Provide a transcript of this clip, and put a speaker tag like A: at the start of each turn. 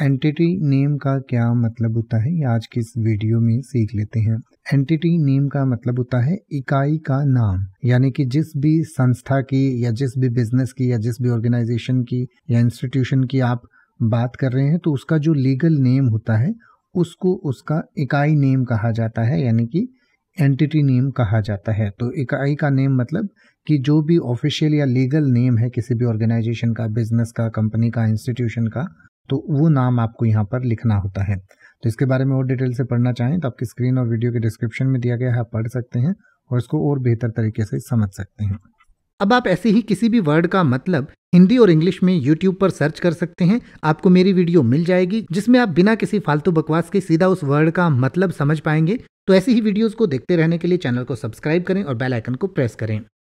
A: entity name का क्या मतलब होता है ये आज के इस वीडियो में सीख लेते हैं एंटिटी नेम का मतलब होता है इकाई का नाम यानी कि जिस भी संस्था की या जिस भी बिजनेस की या जिस भी ऑर्गेनाइजेशन की या इंस्टीट्यूशन की आप बात कर रहे हैं तो उसका जो लीगल नेम होता है उसको उसका इकाई नेम कहा जाता है यानी कि एंटिटी नेम कहा जाता है तो इकाई का नेम मतलब कि जो भी ऑफिशियल या लीगल नेम है किसी भी ऑर्गेनाइजेशन का बिजनेस का कंपनी का इंस्टीट्यूशन का तो वो नाम आपको यहाँ पर लिखना होता है तो इसके बारे में और डिटेल से पढ़ना चाहें तो आपकी स्क्रीन और वीडियो के डिस्क्रिप्शन में दिया गया है आप पढ़ सकते हैं और इसको और बेहतर तरीके से समझ सकते हैं अब आप ऐसे ही किसी भी वर्ड का मतलब हिंदी और इंग्लिश में YouTube पर सर्च कर सकते हैं आपको मेरी वीडियो मिल जाएगी जिसमें आप बिना किसी फालतू बकवास के सीधा उस वर्ड का मतलब समझ पाएंगे तो ऐसी ही वीडियोस को देखते रहने के लिए चैनल को सब्सक्राइब करें और बेल आइकन को प्रेस करें